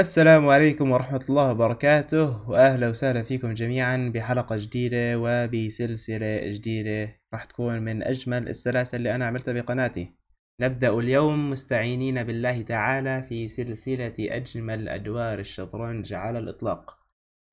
السلام عليكم ورحمة الله وبركاته وأهلا وسهلا فيكم جميعا بحلقة جديدة وبسلسلة جديدة راح تكون من أجمل السلاسل اللي أنا عملتها بقناتي نبدأ اليوم مستعينين بالله تعالى في سلسلة أجمل أدوار الشطرنج على الإطلاق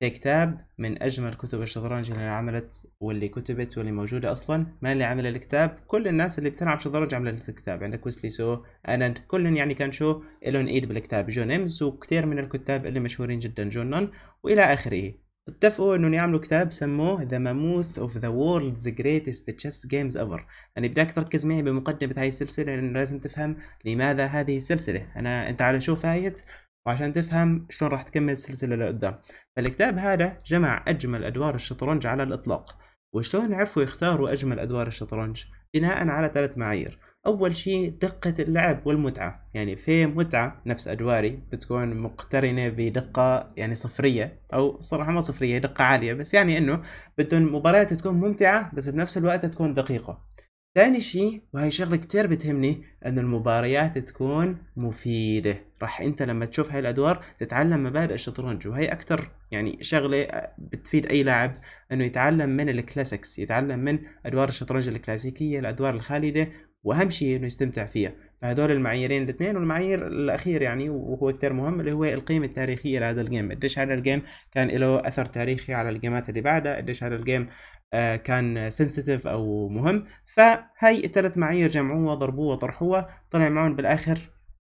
كتاب من أجمل كتب الشطرنج اللي عملت واللي كتبت واللي موجودة أصلا ما اللي عمل الكتاب كل الناس اللي بتلعب شطرنج عملت الكتاب عندك ويسلي سو أنا كل يعني كان شو إلون إيد بالكتاب جون إمز وكثير من الكتاب اللي مشهورين جدا جون نون وإلى آخره اتفقوا انهم يعملوا كتاب سموه ذا ماموث اوف ذا وورلدز جريتست تشيس جيمز ايفر انا بدك تركز معي بمقدمه هاي السلسله لانه لازم تفهم لماذا هذه السلسله انا انت على شو فايت وعشان تفهم شلون راح تكمل السلسلة لقدام فالكتاب هذا جمع أجمل أدوار الشطرنج على الإطلاق وشلون عرفوا يختاروا أجمل أدوار الشطرنج بناء على ثلاث معايير أول شيء دقة اللعب والمتعة يعني في متعة نفس أدواري بتكون مقترنة بدقة يعني صفرية أو صراحة ما صفرية دقة عالية بس يعني أنه بدون مباريات تكون ممتعة بس بنفس الوقت تكون دقيقة ثاني شيء وهي شغلة كتير بتهمني أن المباريات تكون مفيدة راح انت لما تشوف هاي الادوار تتعلم مبادئ الشطرنج وهي اكتر يعني شغلة آه، بتفيد اي لاعب انه يتعلم من الكلاسيكس يتعلم من ادوار الشطرنج الكلاسيكية الادوار الخالدة واهم شيء انه يستمتع فيها يعني هدول المعاييرين الاثنين والمعايير الاخير يعني وهو كتير مهم اللي هو القيمه التاريخيه لهذا الجيم قديش هذا الجيم كان له اثر تاريخي على الجيمات اللي بعدها قديش هذا الجيم آه، كان سنسيتيف او مهم فهي الثلاث معايير جمعوها ضربوها طرحوها طلع معهم بالاخر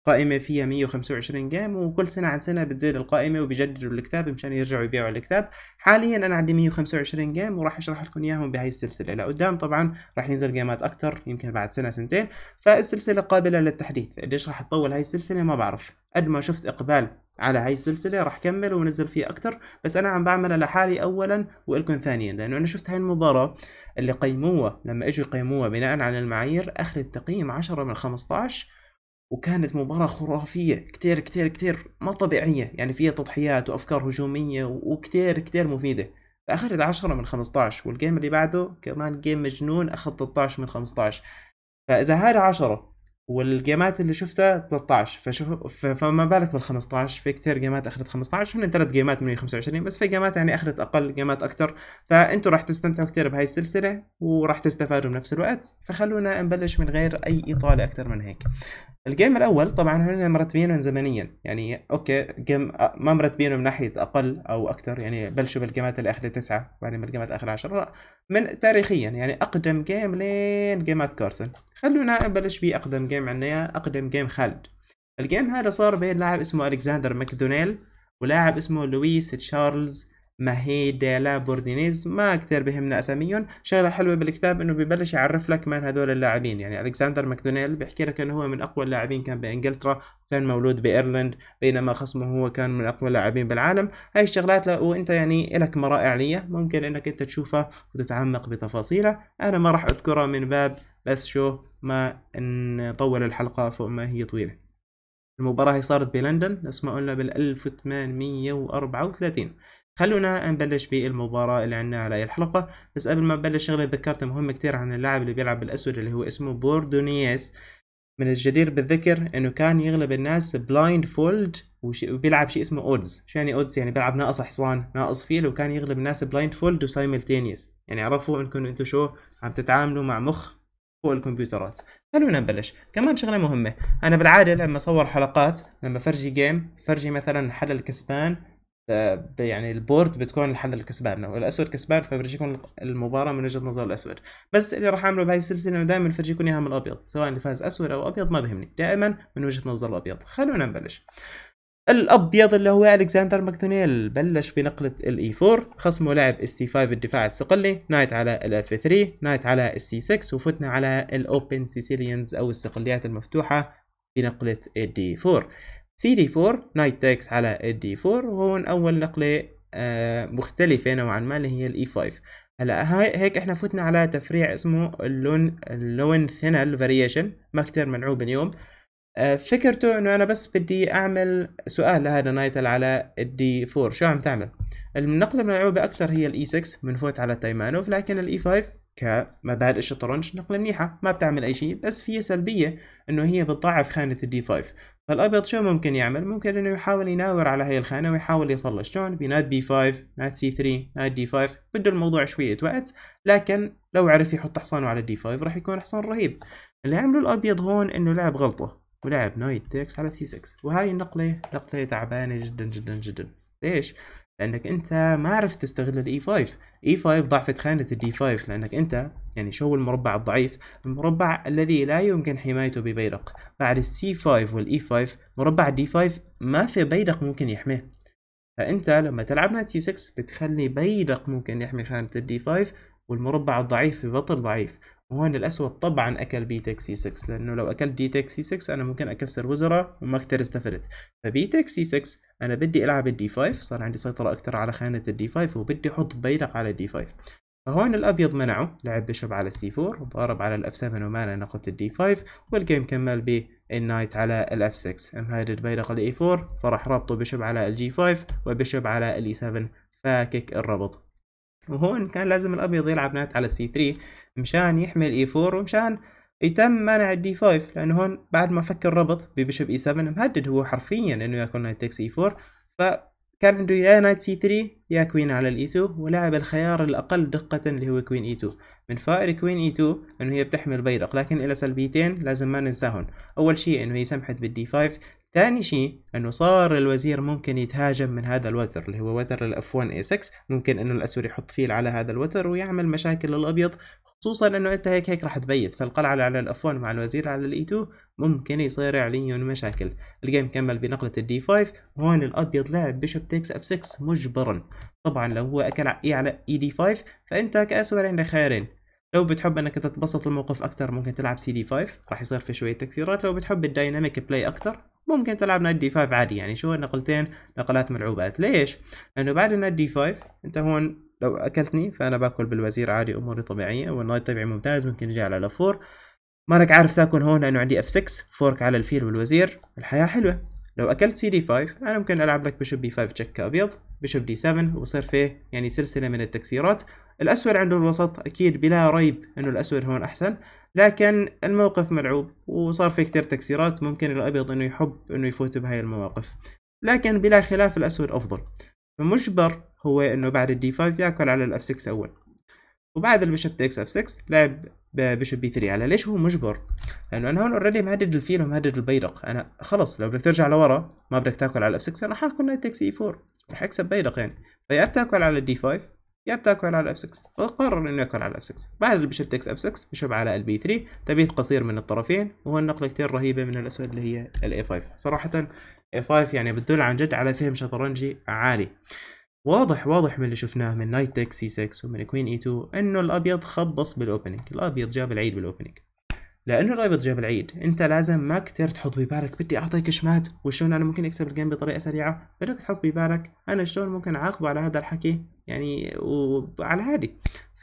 قائمة فيها 125 جيم وكل سنة عن سنة بتزيد القائمة وبيجددوا الكتاب مشان يرجعوا يبيعوا الكتاب حاليا أنا عندي 125 جيم وراح أشرح لكم إياهم بهاي السلسلة لقدام طبعا راح ينزل جيمات أكتر يمكن بعد سنة سنتين فالسلسلة قابلة للتحديث قديش راح تطول هاي السلسلة ما بعرف قد ما شفت إقبال على هاي السلسلة راح كمل ونزل فيه أكتر بس أنا عم بعملها لحالي أولا وإلكم ثانيا لأنه أنا شفت هاي المباراة اللي قيموها لما إجوا يقيموها بناء على المعايير أخذت تقييم 10 من 15 وكانت مباراة خرافية كتير كتير كتير ما طبيعية يعني فيها تضحيات وأفكار هجومية وكتير كتير مفيدة فأخذت 10 من 15 والجيم اللي بعده كمان جيم مجنون أخذ 13 من 15 فإذا هذا 10 والجيمات اللي شفتها 13 فشوف فما بالك بال 15 في كثير جيمات اخذت 15 هن ثلاث جيمات من 25 بس في جيمات يعني اخذت اقل جيمات اكثر فانتم راح تستمتعوا كثير بهاي السلسله وراح تستفادوا بنفس الوقت فخلونا نبلش من غير اي اطاله اكثر من هيك الجيم الاول طبعا هنا مرتبينهم زمنيا يعني اوكي جيم آه، ما مرتبينه من ناحيه اقل او اكثر يعني بلشوا بالجيمات اللي تسعه بعدين بالجيمات اخر عشرة من تاريخيا يعني اقدم جيم لين جيمات كارسن خلونا نبلش باقدم جيم عندنا اقدم جيم خالد الجيم هذا صار بين لاعب اسمه الكسندر ماكدونيل ولاعب اسمه لويس تشارلز ما هي ديلا بوردينيز ما كثير بهمنا اساميهم شغله حلوه بالكتاب انه ببلش يعرف لك مين هذول اللاعبين يعني الكسندر ماكدونيل بيحكي لك انه هو من اقوى اللاعبين كان بانجلترا كان مولود بايرلند بينما خصمه هو كان من اقوى اللاعبين بالعالم هاي الشغلات وانت يعني لك مرائع ليه ممكن انك انت تشوفها وتتعمق بتفاصيلها انا ما راح اذكرها من باب بس شو ما نطول الحلقه فوق ما هي طويله المباراة هي صارت بلندن نفس ما قلنا بال 1834 خلونا نبلش بالمباراة اللي عندنا على الحلقة بس قبل ما نبلش شغلة ذكرت مهمة كتير عن اللاعب اللي بيلعب بالأسود اللي هو اسمه بوردونيس من الجدير بالذكر انه كان يغلب الناس بلايند فولد وبيلعب شيء اسمه اودز شو يعني اودز يعني بيلعب ناقص حصان ناقص فيل وكان يغلب الناس بلايند فولد وسايملتينيس يعني عرفوا انكم انتم شو عم تتعاملوا مع مخ فوق الكمبيوترات خلونا نبلش كمان شغله مهمه انا بالعاده لما اصور حلقات لما فرجي جيم فرجي مثلا حل الكسبان يعني البورد بتكون الحل الكسبان والاسود كسبان فبرجيكم المباراه من وجهه نظر الاسود بس اللي راح اعمله بهاي السلسله انه دائما فرجيكم اياها من الابيض سواء اللي فاز اسود او ابيض ما بيهمني دائما من وجهه نظر الابيض خلونا نبلش الابيض اللي هو الكسندر ماكدونيل بلش بنقله الاي 4 e خصمه لعب السي 5 الدفاع الصقلي نايت على الاف 3 نايت على السي 6 وفتنا على الاوبن سيسيليانز او الصقليات المفتوحه بنقله الدي 4 سي دي 4 نايت تاكس على الدي 4 وهون أول نقلة آه، مختلفة نوعا ما اللي هي الاي 5 هلا هيك احنا فتنا على تفريع اسمه اللون اللون ثينل فاريشن ما كتير ملعوب اليوم آه، فكرته انه انا بس بدي اعمل سؤال لهذا نايتل على الدي 4 شو عم تعمل النقله الملعوبه اكثر هي الاي 6 بنفوت على تايمانوف لكن الاي 5 كمبادئ الشطرنج نقله منيحه ما بتعمل اي شيء بس في سلبيه انه هي بتضاعف خانه الدي 5 فالأبيض شو ممكن يعمل؟ ممكن إنه يحاول يناور على هاي الخانة ويحاول يصل شلون؟ بنات بي 5 نات سي 3 نات دي 5 بده الموضوع شوية وقت لكن لو عرف يحط حصانه على الدي 5 راح يكون حصان رهيب اللي عمله الأبيض هون إنه لعب غلطة ولعب نايت تيكس على سي 6 وهاي النقلة نقلة تعبانة جدا جدا جدا ليش؟ لانك انت ما عرفت تستغل الاي 5 e اي 5 e ضعفت خانه الدي 5 لانك انت يعني شو المربع الضعيف المربع الذي لا يمكن حمايته ببيدق بعد السي 5 والاي 5 مربع الدي 5 ما في بيدق ممكن يحميه فانت لما تلعب نايت سي 6 بتخلي بيدق ممكن يحمي خانه الدي 5 والمربع الضعيف ببطل ضعيف هون الاسود طبعا أكل بي تك سي 6 لأنه لو أكلت دي تك سي 6 أنا ممكن أكسر وزراء وما كثير استفدت فبي تك سي 6 أنا بدي ألعب الدي 5 صار عندي سيطرة أكثر على خانة الدي 5 وبدي أحط بيدق على الدي 5 فهون الأبيض منعه لعب بشب على السي 4 ضارب على الأف 7 ومانا نقطة الدي 5 والجيم كمل ب النايت على الاف 6 ام بيدق الاي 4 فراح رابطه بشب على الجي 5 وبشب على الاي 7 e فاكك الربط وهون كان لازم الأبيض يلعب نايت على سي 3 مشان يحمي الاي 4 ومشان يتم مانع الدي 5 لأنه هون بعد ما فك الربط ببشب اي 7 مهدد هو حرفيا إنه ياكل نايت اكس اي 4 فكان عنده يا نايت سي 3 يا كوين على الاي 2 ولعب الخيار الأقل دقة اللي هو كوين اي 2 من فائر كوين اي 2 انه هي بتحمل بيرق لكن الى سلبيتين لازم ما ننساهم اول شيء انه هي سمحت بالدي 5 ثاني شيء انه صار الوزير ممكن يتهاجم من هذا الوتر اللي هو وتر الاف 1 اي 6 ممكن انه الاسود يحط فيل على هذا الوتر ويعمل مشاكل للابيض خصوصا انه انت هيك هيك راح تبيت فالقلعه على الاف 1 مع الوزير على الاي 2 e ممكن يصير عليهم مشاكل الجيم كمل بنقله الدي 5 هون الابيض لعب بيشوب تيكس اف 6 مجبرا طبعا لو هو اكل اي على اي دي 5 فانت كاسود عندك خيارين لو بتحب انك تتبسط الموقف اكثر ممكن تلعب سي دي 5 راح يصير في شويه تكسيرات لو بتحب الدايناميك بلاي اكثر ممكن تلعب نايت دي 5 عادي يعني شو نقلتين نقلات ملعوبات ليش؟ لأنه بعد النايت دي 5 أنت هون لو أكلتني فأنا باكل بالوزير عادي أموري طبيعية والنايت طبيعي ممتاز ممكن يجي على لفور مانك عارف تاكل هون لأنه عندي اف 6 فورك على الفيل والوزير الحياة حلوة لو اكلت سي دي 5 انا ممكن العب لك بشوب بي 5 تشيك ابيض بشوب دي 7 وصير فيه يعني سلسله من التكسيرات الاسود عنده الوسط اكيد بلا ريب انه الاسود هون احسن لكن الموقف ملعوب وصار في كثير تكسيرات ممكن الأبيض أنه يحب أنه يفوت بهاي المواقف لكن بلا خلاف الأسود أفضل فمجبر هو أنه بعد الدي 5 يأكل على الأف 6 أول وبعد البشب تكس اف 6 لعب بشب بي 3 على ليش هو مجبر لانه انا هون اوريدي مهدد الفيل ومهدد البيدق انا خلص لو بدك ترجع لورا ما بدك تاكل على الاف 6 انا حاكل نايت تكس اي 4 رح اكسب بيدق يعني فيا بتاكل على الدي 5 يا بتاكل على F6 فقرر انه ياكل على F6 بعد بشب تكس F6 بشب علي البي LB3 تبيث قصير من الطرفين وهو النقلة كتير رهيبة من الأسود اللي هي ال A5 صراحة A5 يعني بتدل عن جد على فهم شطرنجي عالي واضح واضح من اللي شفناه من نايت تك سي 6 ومن كوين اي 2 انه الابيض خبص بالاوبننج الابيض جاب العيد بالاوبننج لانه رايبط جاب العيد انت لازم ما كثير تحط ببالك بدي اعطي كشمات وشلون انا ممكن اكسب الجيم بطريقه سريعه بدك تحط ببالك انا شلون ممكن اعاقبه على هذا الحكي يعني وعلى هادي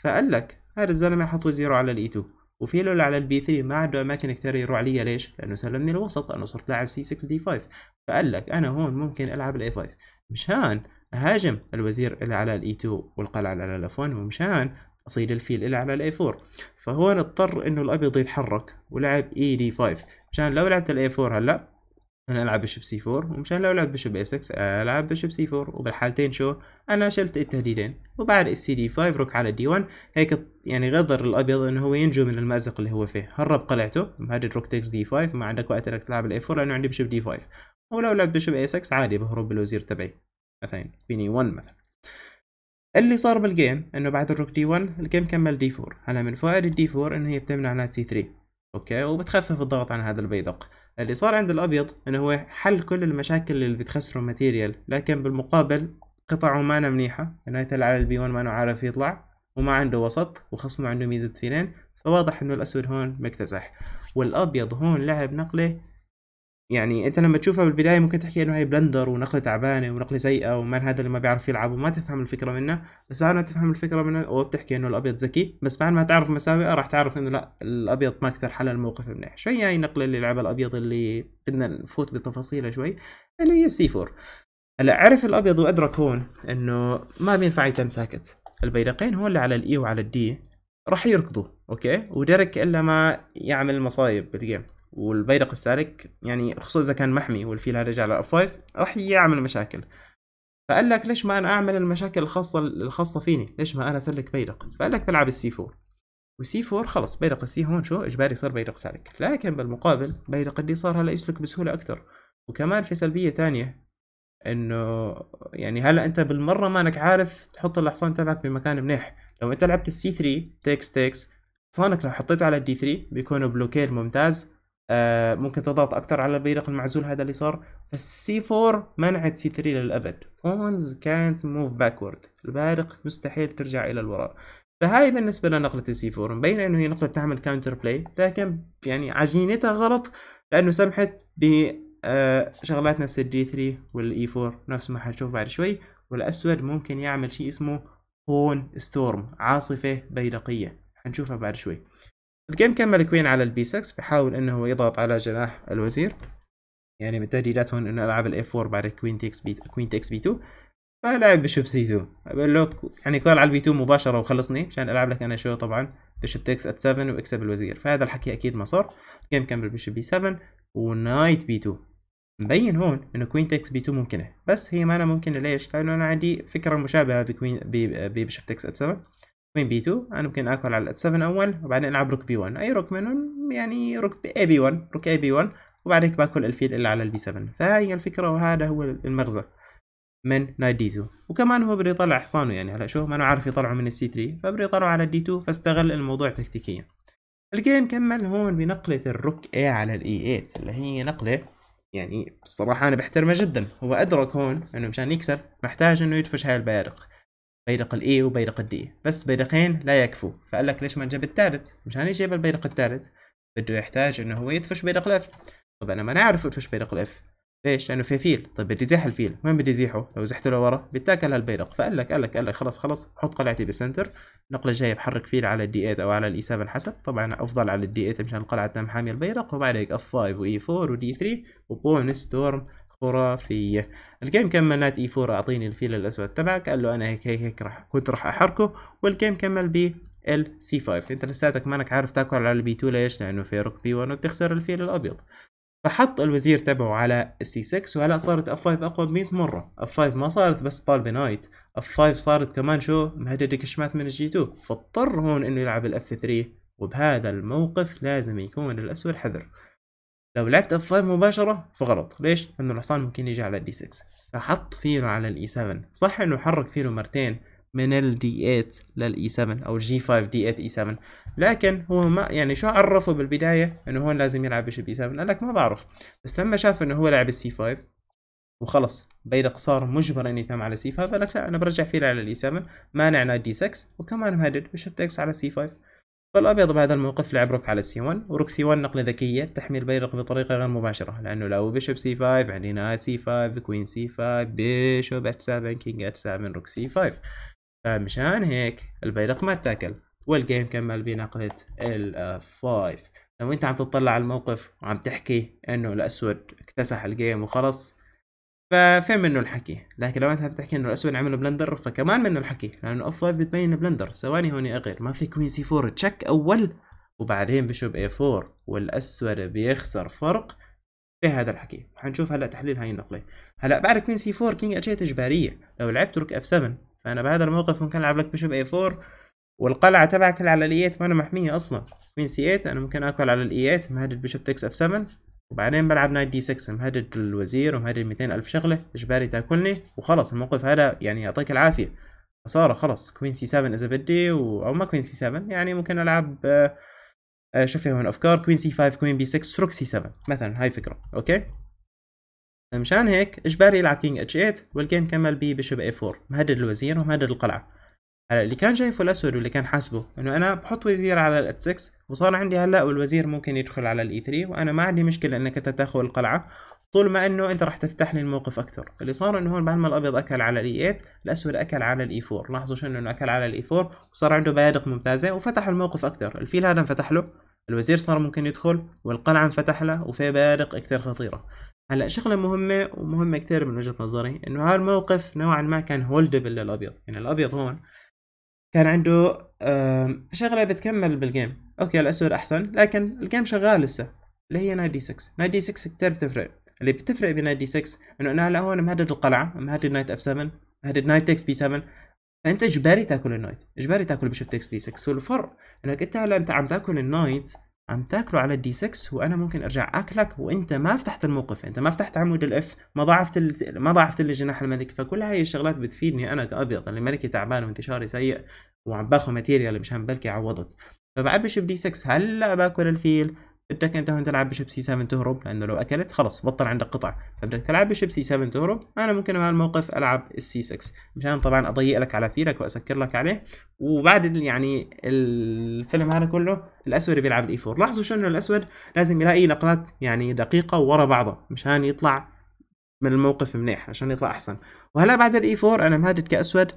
فقال لك هذا الزلمه حط زيرو على الاي 2 e وفي لول على البي 3 ما عنده اماكن كثير يروح عليا ليش؟ لانه سلمني الوسط انا صرت لاعب سي 6 دي 5 فقال لك انا هون ممكن العب الاي 5 مشان اهاجم الوزير اللي على الاي 2 e والقلعه اللي على الاف 1 ومشان اصيد الفيل الى على الاي 4 فهو اضطر انه الابيض يتحرك ولعب اي دي 5 مشان لو لعبت الاي 4 هلا انا العب بشب سي 4 ومشان لو لعبت بشب اي 6 العب بشب سي 4 وبالحالتين شو انا شلت التهديدين وبعد السي دي 5 روك على دي 1 هيك يعني غدر الابيض انه هو ينجو من المازق اللي هو فيه هرب قلعته مهدد روك تكس دي 5 ما عندك وقت انك تلعب الاي 4 لانه عندي بشب دي 5 ولو لعبت بشب اي 6 عادي بهرب بالوزير تبعي مثلا فيني 1 مثلا اللي صار بالجيم انه بعد الروك دي 1 الجيم كمل دي 4 هلا من فوائد الدي 4 انه هي بتمنع نايت سي 3 اوكي وبتخفف الضغط عن هذا البيدق اللي صار عند الابيض انه هو حل كل المشاكل اللي بتخسره ماتيريال لكن بالمقابل قطعه مانا منيحة انه على البي 1 ما عارف يطلع وما عنده وسط وخصمه عنده ميزة فيلين فواضح انه الاسود هون مكتسح والابيض هون لعب نقلة يعني انت لما تشوفها بالبدايه ممكن تحكي انه هي بلندر ونقله تعبانه ونقله سيئه ومن هذا اللي ما بيعرف يلعب وما تفهم الفكره منه بس بعد ما تفهم الفكره منه وبتحكي انه الابيض ذكي بس بعد ما تعرف مساوئه راح تعرف انه لا الابيض ما كثر حل الموقف منيح شوي هاي النقله اللي لعبها الابيض اللي بدنا نفوت بتفاصيلها شوي اللي هي السي 4 هلا عرف الابيض وادرك هون انه ما بينفع يتم ساكت البيرقين هون اللي على الاي e وعلى الدي راح يركضوا اوكي وديرك الا ما يعمل مصايب بالجيم والبيرق السالك يعني خصوصا اذا كان محمي والفيل رجع على اف 5 راح يعمل مشاكل فقال لك ليش ما انا اعمل المشاكل الخاصه الخاصه فيني ليش ما انا اسلك بيرق فقال لك بلعب السي 4 والسي 4 خلص بيرق السي هون شو اجباري يصير بيرق سالك لكن بالمقابل بيرق الدي صار هلا يسلك بسهوله اكثر وكمان في سلبيه تانية انه يعني هلا انت بالمره ما انك عارف تحط الحصان تبعك بمكان منيح لو انت لعبت السي 3 تيكس تيكس حصانك لو حطيته على الدي 3 بيكون بلوكير ممتاز آه، ممكن تضغط اكثر على البيرق المعزول هذا اللي صار فالسي 4 منعت سي 3 للابد بونز كانت موف باكورد البارق مستحيل ترجع الى الوراء فهاي بالنسبه لنقله السي 4 مبين انه هي نقله تعمل كاونتر بلاي لكن يعني عجينتها غلط لانه سمحت ب آه شغلات نفس الجي 3 والاي 4 نفس ما حنشوف بعد شوي والاسود ممكن يعمل شيء اسمه هون ستورم عاصفه بيدقيه حنشوفها بعد شوي الجيم كمل كوين على البي 6 بحاول انه يضغط على جناح الوزير يعني بالتهديدات هون انه العب الاي 4 بعد كوين تي اكس بي كوين تي اكس بي 2 فلعب بشوب سي 2 بقول له يعني كول على البي 2 مباشره وخلصني عشان العب لك انا شو طبعا بشوب تكس ات 7 واكسب الوزير فهذا الحكي اكيد ما صار الجيم كمل بشوب بي 7 ونايت بي 2 مبين هون انه كوين تكس بي 2 ممكنه بس هي ما أنا ممكنه ليش؟ لانه انا عندي فكره مشابهه بكوين بشوب تكس ات 7 وين بي 2 انا ممكن اكل على 7 اول وبعدين العب روك بي 1 اي روك منهم يعني روك بي اي بي 1 روك اي بي 1 وبعد هيك باكل الفيل الا على البي 7 فهي الفكره وهذا هو المغزى من نايت دي 2 وكمان هو بده يطلع حصانه يعني هلا شو ما انه عارف يطلعه من السي 3 فبده يطلعه على الدي 2 فاستغل الموضوع تكتيكيا الجيم كمل هون بنقلة الروك اي على الاي 8 e اللي هي نقلة يعني بصراحة أنا بحترمها جدا هو أدرك هون أنه مشان يكسب محتاج أنه يدفش هاي البيارق بيرق الاي وبيرق الدي بس بيرقين لا يكفوا فقال لك ليش ما نجيب الثالث مشان يجيب البيرق الثالث بده يحتاج انه هو يدفش بيرق الاف طب انا ما نعرف ادفش بيرق الاف ليش لانه في فيل طب بدي زيح الفيل وين بدي زيحه لو زحته لورا بيتاكل هالبيرق فقال لك قال لك قال لك خلص خلص حط قلعتي بالسنتر النقله الجايه بحرك فيل على الدي 8 او على الاي 7 e حسب طبعا افضل على الدي 8 مشان القلعه تنام حاميه البيرق وبعد هيك اف 5 واي 4 ودي 3 وبون ستورم خرافية الجيم كملت اي 4 اعطيني الفيل الاسود تبعك قال له انا هيك هيك هيك رح كنت راح احركه والجيم كمل ب ال سي 5 انت لساتك مانك عارف تاكل على البي 2 ليش لانه في رك بي 1 وبتخسر الفيل الابيض فحط الوزير تبعه على السي 6 وهلا صارت اف 5 اقوى ب 100 مره اف 5 ما صارت بس طالبه نايت اف 5 صارت كمان شو مهدده كشمات من الجي 2 فاضطر هون انه يلعب الاف 3 وبهذا الموقف لازم يكون الاسود حذر لو لعبت اف 5 مباشرة فغلط ليش؟ لأنه الحصان ممكن يجي على الدي 6 فحط فيلو على الاي 7 e صح انه حرك فيلو مرتين من الدي 8 للاي 7 او جي 5 دي 8 اي 7 لكن هو ما يعني شو عرفه بالبدايه انه هون لازم يلعب بشب اي 7 قال لك ما بعرف بس لما شاف انه هو لعب السي 5 وخلص بين قصار مجبر اني تم على سي 5 قال لك لا انا برجع فيل على الاي 7 e مانعنا دي 6 وكمان مهدد بشفت اكس على سي 5 فالأبيض بعد الموقف لعب روك على سي 1 وروك سي 1 نقلة ذكية تحمي البيرق بطريقة غير مباشرة لأنه لو بيشوب سي 5 عندي نايت سي 5 كوين سي 5 بيشوب ات 7 كينج ات 7 روك سي 5 فمشان هيك البيرق ما تاكل والجيم كمل بنقلة ال 5 لو انت عم تطلع على الموقف وعم تحكي انه الاسود اكتسح الجيم وخلص ففين منه الحكي لكن لو انت بتحكي انه الاسود عمله بلندر فكمان منه الحكي لانه اف 5 بتبين بلندر ثواني هون اغير ما في كوين سي 4 تشك اول وبعدين بشوب اي 4 والاسود بيخسر فرق في هذا الحكي حنشوف هلا تحليل هاي النقله هلا بعد كوين سي 4 كينج اتش اجباريه لو لعبت روك اف 7 فانا بهذا الموقف ممكن العب لك بشوب اي 4 والقلعه تبعك على الاي 8 ما انا محميه اصلا كوين سي 8 انا ممكن اكل على الاي 8 e مهدد بشوب تكس اف 7 وبعدين بلعب نايت دي 6 مهدد الوزير ومهدد 200 ألف شغلة إجباري تاكلني وخلص الموقف هذا يعني يعطيك العافية خسارة خلص كوين سي 7 إذا بدي و... أو ما كوين سي 7 يعني ممكن ألعب آه، آه، شوف هون أفكار كوين سي 5 كوين بي 6 روك سي 7 مثلا هاي فكرة أوكي مشان هيك إجباري يلعب كينج اتش 8 والجيم كمل بي بشب اي 4 مهدد الوزير ومهدد القلعة هلا اللي كان شايفه الاسود واللي كان حاسبه انه انا بحط وزير على ال 6 وصار عندي هلا والوزير ممكن يدخل على الاي 3 e وانا ما عندي مشكله انك انت تاخذ القلعه طول ما انه انت راح تفتح لي الموقف اكثر اللي صار انه هون بعد ما الابيض اكل على الاي 8 e الاسود اكل على الاي 4 e لاحظوا شنو انه اكل على الاي 4 وصار عنده بيادق ممتازه وفتح الموقف اكثر الفيل هذا انفتح له الوزير صار ممكن يدخل والقلعه انفتح له وفي بيادق كثير خطيره هلا شغله مهمه ومهمه كثير من وجهه نظري انه هذا الموقف نوعا ما كان هولدبل للابيض يعني الابيض هون كان عنده شغله بتكمل بالجيم اوكي الاسود احسن لكن الجيم شغال لسه اللي هي دي 6 دي 6 كتير بتفرق اللي بتفرق دي 6 انه انا هلا هون مهدد القلعه مهدد نايت اف 7 مهدد نايت اكس بي 7 فانت اجباري تاكل النايت اجباري تاكل بشفت اكس دي 6 والفرق انك انت هلا انت عم تاكل النايت عم تاكله على الدي 6 وانا ممكن ارجع اكلك وانت ما فتحت الموقف انت ما فتحت عمود الاف ما ضعفت ما ضعفت لي جناح الملك فكل هاي الشغلات بتفيدني انا كابيض اللي ملكي تعبان وانتشاري سيء وعم باخذ ماتيريال مشان بلكي عوضت فبعبش بدي 6 هلا باكل الفيل بدك انت هون تلعب بشيبسي 7 تهرب لانه لو اكلت خلص بطل عندك قطع فبدك تلعب بشيبسي 7 تهرب انا ممكن بهالموقف العب السي 6 مشان طبعا اضيق لك على فيلك واسكر لك عليه وبعد يعني الفيلم هذا كله الاسود بيلعب الاي 4 e لاحظوا شو انه الاسود لازم يلاقي نقلات يعني دقيقه ورا بعضها مشان يطلع من الموقف منيح عشان يطلع احسن وهلا بعد الاي 4 e انا مهدد كاسود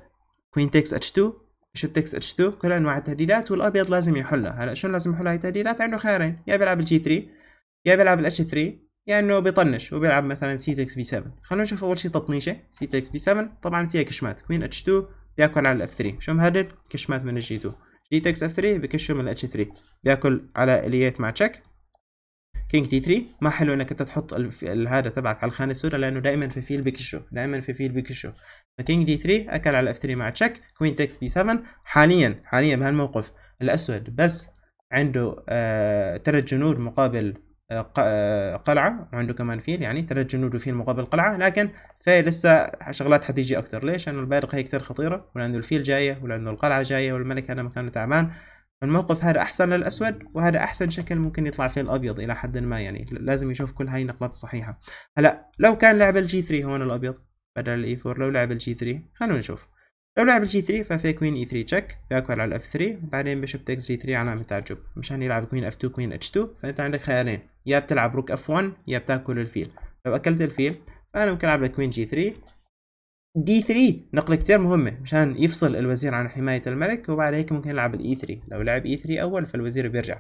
كوين تكس اتش 2 شو التكس اتش 2 كل انواع التهديدات والابيض لازم يحلها هلا شلون لازم يحل هاي التهديدات عنده خيارين يا بيلعب الجي 3 يا بيلعب الاتش 3 يا انه بيطنش وبيلعب مثلا سي 6 بي 7 خلونا نشوف اول شيء تطنيشه سي 6 بي 7 طبعا فيها كشمات كوين اتش 2 بياكل على الاف 3 شو مهدد كشمات من الجي 2 جي تكس اف 3 بكشه من الاتش 3 بياكل على اليات مع تشيك كينج دي 3 ما حلو انك انت تحط هذا تبعك على الخانه السوداء لانه دائما في فيل بكشه دائما في فيل بكشه فكينج دي 3 اكل على اف 3 مع تشيك كوين تكس بي 7 حاليا حاليا بهالموقف الاسود بس عنده آه ثلاث جنود مقابل آه،, آه قلعة وعنده كمان فيل يعني ثلاث جنود وفيل مقابل قلعة لكن في لسه شغلات حتيجي اكثر ليش؟ لأنه البارقة هي كثير خطيرة ولانه الفيل جاية ولانه القلعة جاية والملك هذا مكانه تعبان الموقف هذا أحسن للأسود وهذا أحسن شكل ممكن يطلع فيه الأبيض إلى حد ما يعني لازم يشوف كل هاي النقلات الصحيحة هلا لو كان لعب الجي 3 هون الأبيض بدل الاي e 4 لو لعب الجي 3 خلونا نشوف لو لعب الجي 3 ففي كوين اي 3 تشيك بياكل على الاف 3 بعدين بيشوب تكس جي 3 علامة تعجب مشان يلعب كوين اف 2 كوين اتش 2 فانت عندك خيارين يا بتلعب روك اف 1 يا بتاكل الفيل لو اكلت الفيل فانا ممكن العب كوين جي 3 دي 3 نقلة كثير مهمة مشان يفصل الوزير عن حماية الملك وبعد هيك ممكن يلعب الاي 3 e لو لعب اي e 3 اول فالوزير بيرجع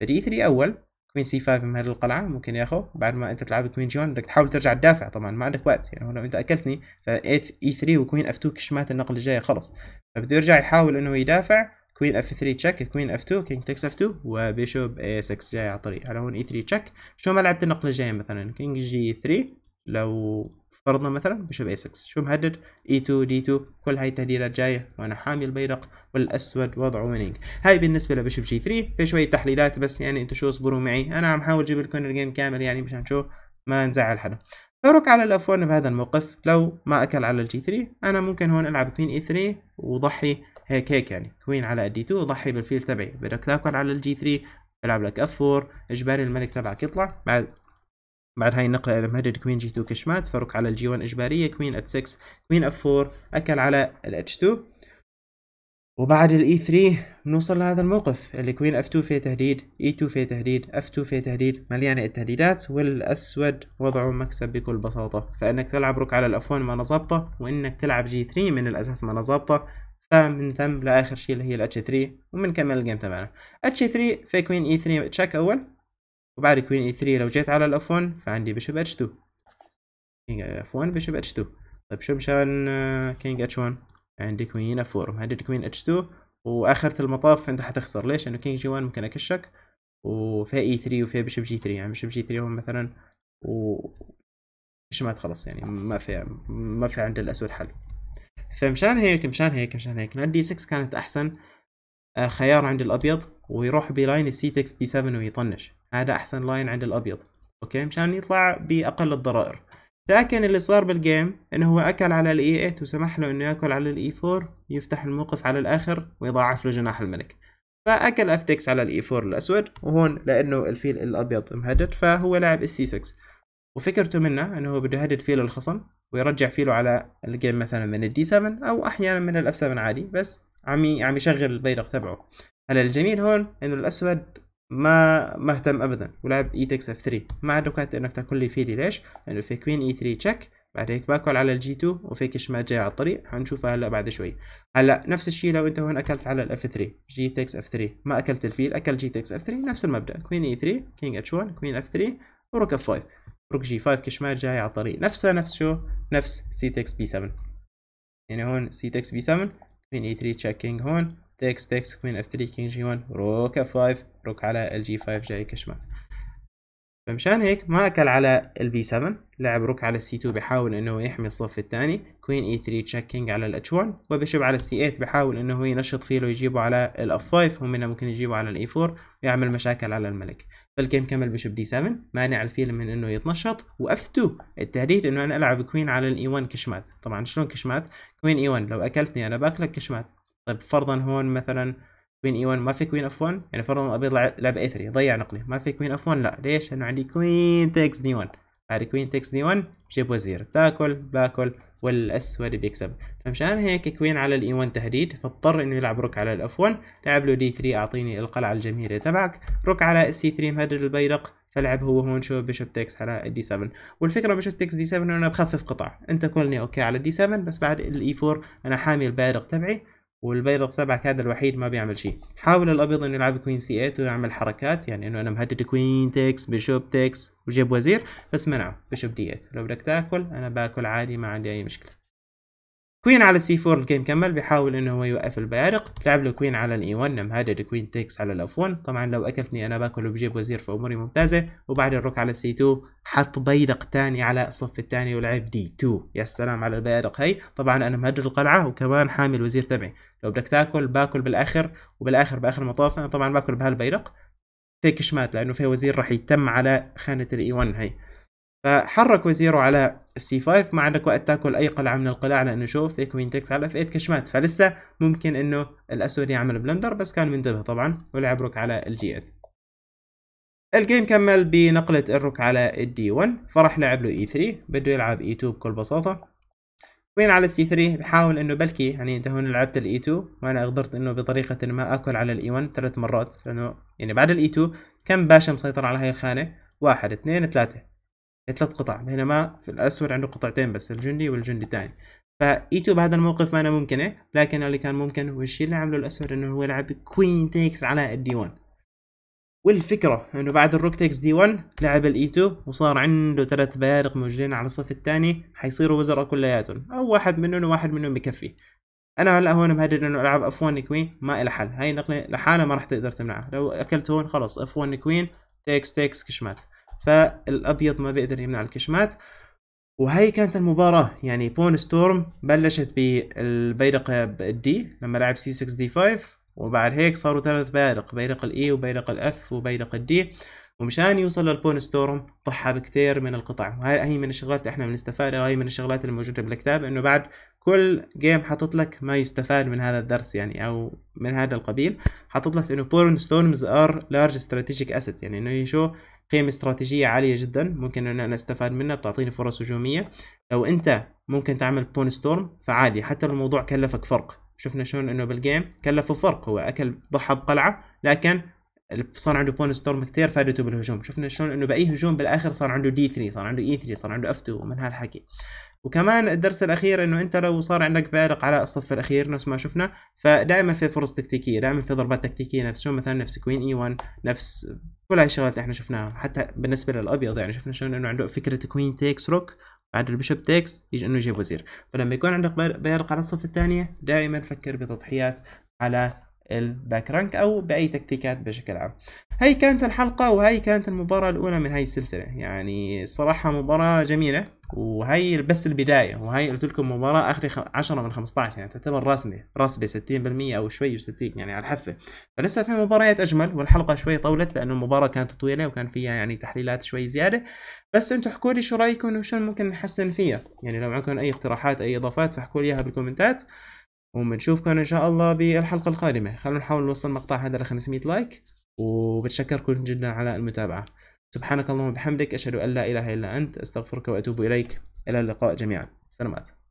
فدي 3 اول كوين سي 5 مهر القلعه ممكن ياخذ بعد ما انت تلعب كوين جي 1 بدك تحاول ترجع تدافع طبعا ما عندك وقت يعني لو انت اكلتني ف اي 3 e وكوين اف 2 كشمات النقله الجايه خلص فبده يرجع يحاول انه يدافع كوين اف 3 تشيك كوين اف 2 كينج تكس اف 2 وبيشوب اي 6 جاي على الطريق على هون اي 3 تشيك شو ما لعبت النقله الجايه مثلا كينج جي 3 لو فرضنا مثلا بشوف A6 شو مهدد اي 2 دي 2 كل هاي التهديدات جاية وأنا حامي البيدق والأسود وضعه ويننج هاي بالنسبة لبشب جي 3 في شوية تحليلات بس يعني انتم شو اصبروا معي أنا عم حاول أجيب لكم الجيم كامل يعني مشان شو ما نزعل حدا فاروك على الأف1 بهذا الموقف لو ما أكل على الجي 3 أنا ممكن هون ألعب كوين اي 3 وضحي هيك هيك يعني كوين علي الدي D2 وضحي بالفيل تبعي بدك تاكل على الجي 3 العب لك اف 4 إجباري الملك تبعك يطلع بعد بعد هاي النقلة إذا مهدد كوين جي 2 كشمات فرك على الجي 1 إجبارية كوين ات 6 كوين اف 4 أكل على الاتش 2 وبعد الاي 3 بنوصل لهذا الموقف اللي كوين اف 2 فيه تهديد اي 2 فيه تهديد اف 2 فيه تهديد مليانة التهديدات والاسود وضعه مكسب بكل بساطة فانك تلعب روك على الاف 1 ما نظبطه وانك تلعب جي 3 من الاساس ما نظبطه فمن ثم لاخر شيء اللي هي الاتش 3 وبنكمل الجيم تبعنا اتش 3 في كوين اي 3 تشيك اول وبعد كوين اي 3 لو جيت على الاف 1 فعندي بشب اتش 2 اف 1 بشب اتش 2 طيب شو مشان آه، كينج اتش 1 عندي كوين اف 4 وعندي كوين اتش 2 واخرة المطاف انت حتخسر ليش لانه كينج جي 1 ممكن اكشك وفي اي 3 وفي بشب جي 3 يعني بشب جي 3 هو مثلا و شمات خلص يعني ما في ما في عند الاسود حل فمشان هيك مشان هيك مشان هيك نادي 6 كانت احسن آه، خيار عند الابيض ويروح بلاين السي 6 بي 7 ويطنش هذا احسن لاين عند الابيض اوكي مشان يطلع باقل الضرائر لكن اللي صار بالجيم انه هو اكل على الاي 8 e وسمح له انه ياكل على الاي 4 e يفتح الموقف على الاخر ويضاعف له جناح الملك فاكل اف تكس على الاي 4 e الاسود وهون لانه الفيل الابيض مهدد فهو لعب السي 6 وفكرته منه انه هو بده يهدد فيل الخصم ويرجع فيله على الجيم مثلا من الدي 7 او احيانا من الاف 7 عادي بس عم عم يشغل البيرق تبعه هلا الجميل هون انه الاسود ما ما اهتم ابدا ولعب اي e تكس اف 3 ما عنده كانت انك تاكل لي فيلي ليش؟ لانه في كوين اي 3 تشيك بعد هيك باكل على الجي 2 كش شمال جاي على الطريق حنشوفها هلا بعد شوي هلا نفس الشيء لو انت هون اكلت على الاف 3 جي تكس اف 3 ما اكلت الفيل اكل جي تكس اف 3 نفس المبدا كوين اي 3 كينج اتش 1 كوين اف 3 وروك اف 5 روك جي 5 كشمال جاي على الطريق نفسها نفس شو نفس سي تكس بي 7 يعني هون سي تكس بي 7 كوين اي 3 تشيكينج هون تكس تكس كوين اف 3 كينج جي 1 روك اف 5 روك على الجي 5 جاي كشمات فمشان هيك ما اكل على البي 7 لعب روك على السي 2 بحاول انه يحمي الصف الثاني كوين اي 3 تشيكينج على الاتش 1 وبشب على السي 8 بحاول انه ينشط فيله يجيبه على الاف 5 ومنها ممكن يجيبه على الاي 4 e ويعمل مشاكل على الملك فالجيم كمل بشوب دي 7 مانع الفيل من انه يتنشط واف 2 التهديد انه انا العب كوين على الاي 1 e كشمات طبعا شلون كشمات كوين اي e 1 لو اكلتني انا باكلك كشمات طيب فرضا هون مثلا كوين اي e 1 ما في كوين اف 1 يعني فرضا ابي لعب اي 3 ضيع نقلي ما في كوين اف 1 لا ليش لانه عندي كوين تكس دي 1 بعد كوين تكس دي 1 جيب وزير بتاكل باكل والاسود بيكسب فمشان هيك كوين على الاي 1 تهديد فاضطر انه يلعب روك على الاف 1 لعب له دي 3 اعطيني القلعه الجميله تبعك روك على السي 3 مهدد البيدق فلعب هو هون شو بيشوب تكس على الدي 7 والفكره بيشوب تكس دي 7 انه انا بخفف قطع انت كلني اوكي على الدي 7 بس بعد الاي 4 e انا حامي البيرق تبعي والبيضة تبعك هذا الوحيد ما بيعمل شيء حاول الابيض انه يلعب كوين سي 8 ويعمل حركات يعني انه انا مهدد كوين تكس بيشوب تكس وجيب وزير بس منعه بيشوب دي 8 لو بدك تاكل انا باكل عادي ما عندي اي مشكله كوين على سي 4 الجيم كمل بيحاول انه هو يوقف البيارق لعب له كوين على الاي 1 مهدد كوين تيكس على الاف 1 طبعا لو اكلتني انا باكل وبجيب وزير فاموري ممتازه وبعد الروك على سي 2 حط بيدق تاني على الصف الثاني ولعب دي 2 يا سلام على البيارق هي طبعا انا مهدد القلعه وكمان حامي الوزير تبعي لو بدك تاكل باكل بالاخر وبالاخر باخر المطاف انا طبعا باكل بهالبيرق فيك شمات لانه في وزير راح يتم على خانه الاي 1 هي فحرك وزيره على السي 5 ما عندك وقت تاكل اي قلعه من القلاع لانه شوف في كوين تكس على اف 8 كشمات فلسه ممكن انه الاسود يعمل بلندر بس كان منتبه طبعا ولعب روك على الجي 8 الجيم كمل بنقلة الروك على الدي 1 فراح لعب له اي e 3 بده يلعب اي e 2 بكل بساطة وين على السي 3 بحاول انه بلكي يعني انت هون لعبت الاي 2 e وانا قدرت انه بطريقة ما اكل على الاي 1 ثلاث مرات لانه يعني بعد الاي 2 كم باشا مسيطر على هاي الخانة واحد اثنين ثلاثة ثلاث قطع بينما في الأسود عنده قطعتين بس الجندي والجندي الثاني فايتو بهذا الموقف ما أنا ممكنه إيه، لكن اللي كان ممكن هو الشيء اللي عمله الأسود إنه هو لعب كوين تيكس على الدي 1 والفكرة إنه بعد الروك تيكس دي 1 لعب الإي 2 وصار عنده ثلاث بيارق موجودين على الصف الثاني حيصيروا وزراء كلياتهم أو واحد منهم وواحد منهم بكفي انا هلا هون مهدد انه العب اف 1 كوين ما الها حل هاي النقله لحالها ما راح تقدر تمنعها لو اكلت هون خلص اف 1 كوين تيكس تيكس كشمات فالابيض ما بيقدر يمنع الكشمات وهي كانت المباراة يعني بون ستورم بلشت بالبيرق الدي لما لعب سي 6 دي 5 وبعد هيك صاروا ثلاث بيرق بيرق الاي e وبيرق الاف وبيرق الدي ومشان يوصل للبون ستورم ضحى بكثير من القطع وهي هي من الشغلات اللي احنا بنستفادها وهي من الشغلات الموجوده بالكتاب انه بعد كل جيم حاطط لك ما يستفاد من هذا الدرس يعني او من هذا القبيل حاطط لك انه بون ستورمز ار لارج استراتيجيك اسيت يعني انه شو قيم استراتيجية عالية جدا ممكن ان انا استفاد منها بتعطيني فرص هجومية لو انت ممكن تعمل بون ستورم فعالي حتى الموضوع كلفك فرق شفنا شلون انه بالجيم كلفه فرق هو اكل ضحى بقلعة لكن صار عنده بون ستورم كثير فادته بالهجوم شفنا شلون انه باي هجوم بالاخر صار عنده دي 3 صار عنده اي e 3 صار عنده اف 2 ومن هالحكي وكمان الدرس الاخير انه انت لو صار عندك فارق على الصف الاخير نفس ما شفنا فدائما في فرص تكتيكيه دائما في ضربات تكتيكيه نفس شو مثلا نفس كوين اي 1 نفس كل هاي الشغلات احنا شفناها حتى بالنسبه للابيض يعني شفنا شلون انه عنده فكره كوين تيكس روك بعد البشوب تيكس يجي انه يجيب وزير فلما يكون عندك فارق على الصف الثانيه دائما فكر بتضحيات على الباك رانك او باي تكتيكات بشكل عام هاي كانت الحلقة وهاي كانت المباراة الأولى من هاي السلسلة يعني الصراحة مباراة جميلة وهي بس البداية وهي قلت لكم مباراة آخر 10 من 15 يعني تعتبر رسمة رسمة 60% أو شوي و60 يعني على الحفة فلسه في مباريات أجمل والحلقة شوي طولت لأنه المباراة كانت طويلة وكان فيها يعني تحليلات شوي زيادة بس أنتم احكوا لي شو رأيكم وشو ممكن نحسن فيها يعني لو معكم أي اقتراحات أي إضافات فاحكوا لي إياها بالكومنتات وبنشوفكم ان شاء الله بالحلقه القادمه خلونا نحاول نوصل مقطع هذا ل 500 لايك وبتشكركم جدا على المتابعه سبحانك اللهم وبحمدك اشهد ان لا اله الا انت استغفرك واتوب اليك الى اللقاء جميعا سلامات